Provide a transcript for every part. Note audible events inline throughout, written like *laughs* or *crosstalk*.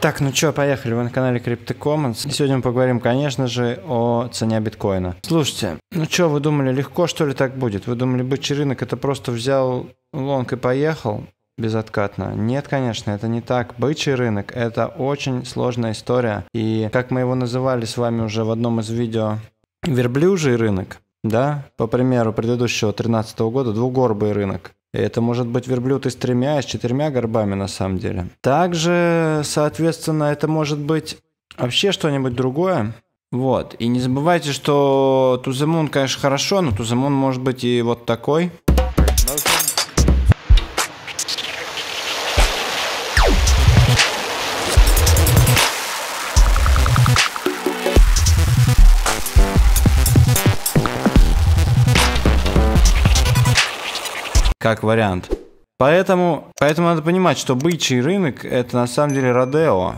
Так, ну что, поехали, вы на канале Crypto Commons. Сегодня мы поговорим, конечно же, о цене биткоина. Слушайте, ну что, вы думали, легко что ли так будет? Вы думали, бычий рынок это просто взял лонг и поехал? безоткатно. Нет, конечно, это не так. Бычий рынок – это очень сложная история. И как мы его называли с вами уже в одном из видео, верблюжий рынок, да, по примеру предыдущего 2013 года, двугорбый рынок. Это может быть верблюд и с тремя, и с четырьмя горбами на самом деле. Также, соответственно, это может быть вообще что-нибудь другое. Вот. И не забывайте, что Туземун, конечно, хорошо, но Туземун может быть и вот такой. как вариант. Поэтому, поэтому надо понимать, что бычий рынок это на самом деле Родео.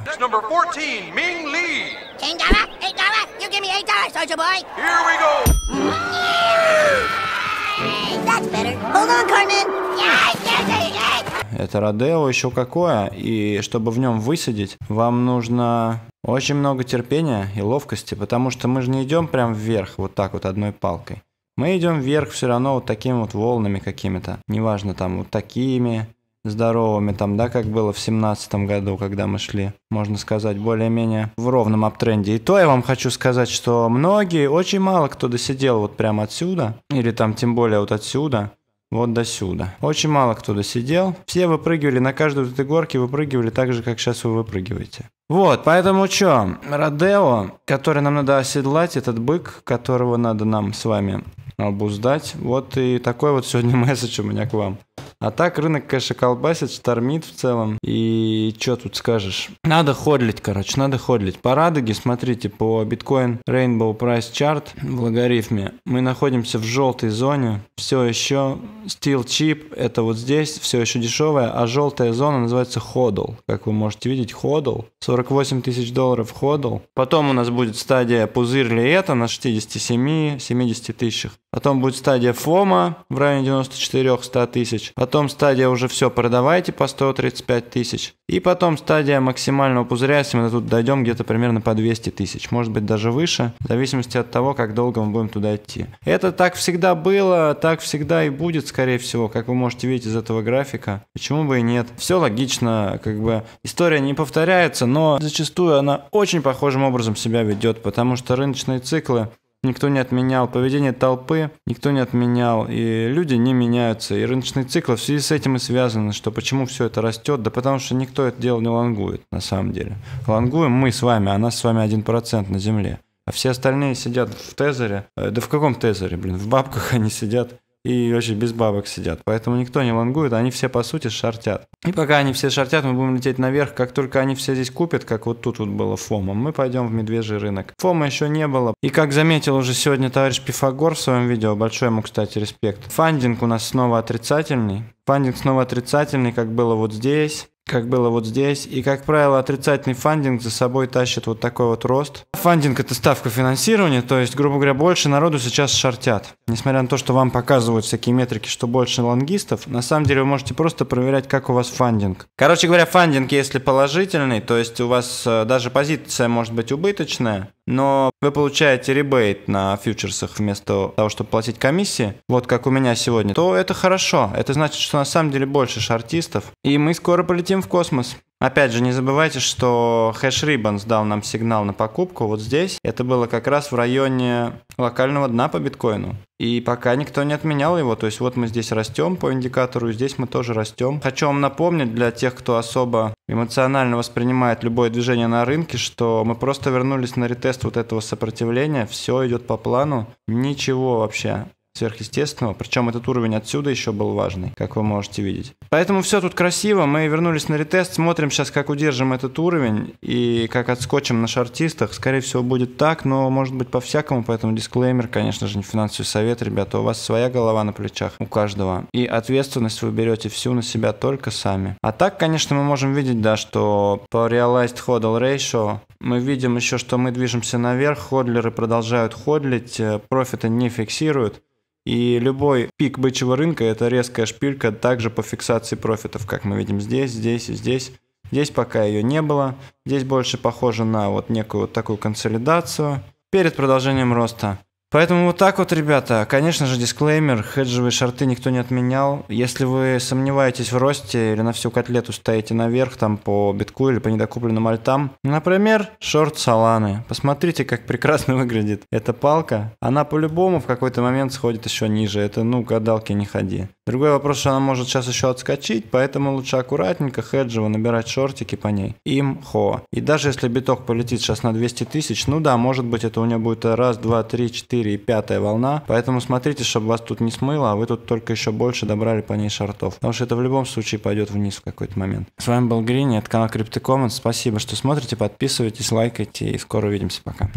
Это Родео еще какое, и чтобы в нем высадить, вам нужно очень много терпения и ловкости, потому что мы же не идем прям вверх вот так вот одной палкой. Мы идем вверх все равно вот такими вот волнами какими-то. Неважно, там вот такими здоровыми, там, да, как было в семнадцатом году, когда мы шли, можно сказать, более-менее в ровном аптренде. И то я вам хочу сказать, что многие, очень мало кто досидел вот прямо отсюда, или там тем более вот отсюда, вот до сюда. Очень мало кто досидел. Все выпрыгивали на каждую этой горке, выпрыгивали так же, как сейчас вы выпрыгиваете. Вот, поэтому что, Родео, который нам надо оседлать, этот бык, которого надо нам с вами обуздать. Вот и такой вот сегодня *laughs* месседж у меня к вам. А так рынок, конечно, колбасит, штормит в целом. И что тут скажешь? Надо ходлить, короче, надо ходлить. По радуге, смотрите, по биткоин Rainbow Price Chart в логарифме мы находимся в желтой зоне. Все еще Steel Chip, это вот здесь, все еще дешевая, а желтая зона называется ходл. Как вы можете видеть, ходл. 48 тысяч долларов ходл. Потом у нас будет стадия пузырь ли это на 67-70 тысячах. Потом будет стадия фома в районе 94-100 тысяч. Потом Потом стадия уже все продавайте по 135 тысяч. И потом стадия максимального пузыря, если мы тут дойдем где-то примерно по 200 тысяч. Может быть даже выше, в зависимости от того, как долго мы будем туда идти. Это так всегда было, так всегда и будет, скорее всего, как вы можете видеть из этого графика. Почему бы и нет? Все логично, как бы история не повторяется, но зачастую она очень похожим образом себя ведет, потому что рыночные циклы Никто не отменял поведение толпы, никто не отменял, и люди не меняются. И рыночный цикл в связи с этим и связан, что почему все это растет, да потому что никто это дело не лангует на самом деле. Лангуем мы с вами, а нас с вами 1% на земле. А все остальные сидят в тезере. Э, да в каком тезере, блин? В бабках они сидят и очень без бабок сидят. Поэтому никто не лонгует, они все по сути шортят. И пока они все шортят, мы будем лететь наверх. Как только они все здесь купят, как вот тут вот было ФОМа, мы пойдем в медвежий рынок. ФОМа еще не было. И как заметил уже сегодня товарищ Пифагор в своем видео, большой ему, кстати, респект. Фандинг у нас снова отрицательный. Фандинг снова отрицательный, как было вот здесь как было вот здесь. И, как правило, отрицательный фандинг за собой тащит вот такой вот рост. Фандинг – это ставка финансирования, то есть, грубо говоря, больше народу сейчас шортят. Несмотря на то, что вам показывают всякие метрики, что больше лонгистов, на самом деле вы можете просто проверять, как у вас фандинг. Короче говоря, фандинг, если положительный, то есть у вас э, даже позиция может быть убыточная, но вы получаете ребейт на фьючерсах вместо того, чтобы платить комиссии, вот как у меня сегодня, то это хорошо. Это значит, что на самом деле больше шартистов, и мы скоро полетим в космос. Опять же, не забывайте, что хэш Ribbons дал нам сигнал на покупку вот здесь. Это было как раз в районе локального дна по биткоину. И пока никто не отменял его. То есть вот мы здесь растем по индикатору, и здесь мы тоже растем. Хочу вам напомнить для тех, кто особо эмоционально воспринимает любое движение на рынке, что мы просто вернулись на ретест вот этого сопротивления. Все идет по плану. Ничего вообще сверхъестественного. Причем этот уровень отсюда еще был важный, как вы можете видеть. Поэтому все тут красиво. Мы вернулись на ретест, смотрим сейчас, как удержим этот уровень и как отскочим на шартистах. Скорее всего, будет так, но может быть по-всякому, поэтому дисклеймер, конечно же, не финансовый совет, ребята. У вас своя голова на плечах, у каждого. И ответственность вы берете всю на себя только сами. А так, конечно, мы можем видеть, да, что по Realized Hodl Ratio мы видим еще, что мы движемся наверх, ходлеры продолжают ходлить, э, профиты не фиксируют. И любой пик бычьего рынка – это резкая шпилька также по фиксации профитов, как мы видим здесь, здесь и здесь. Здесь пока ее не было. Здесь больше похоже на вот некую вот такую консолидацию перед продолжением роста. Поэтому вот так вот, ребята. Конечно же, дисклеймер, хеджевые шорты никто не отменял. Если вы сомневаетесь в росте или на всю котлету стоите наверх там по битку или по недокупленным альтам, например, шорт Саланы. Посмотрите, как прекрасно *laughs* выглядит эта палка. Она по-любому в какой-то момент сходит еще ниже. Это, ну, гадалки не ходи. Другой вопрос, что она может сейчас еще отскочить, поэтому лучше аккуратненько хеджево набирать шортики по ней. Им хо. И даже если биток полетит сейчас на 200 тысяч, ну да, может быть это у нее будет раз, два, три, четыре, 4 и 5 волна, поэтому смотрите, чтобы вас тут не смыло, а вы тут только еще больше добрали по ней шартов, потому что это в любом случае пойдет вниз в какой-то момент. С вами был Грини, это канал CryptoCommons, спасибо, что смотрите, подписывайтесь, лайкайте и скоро увидимся, пока.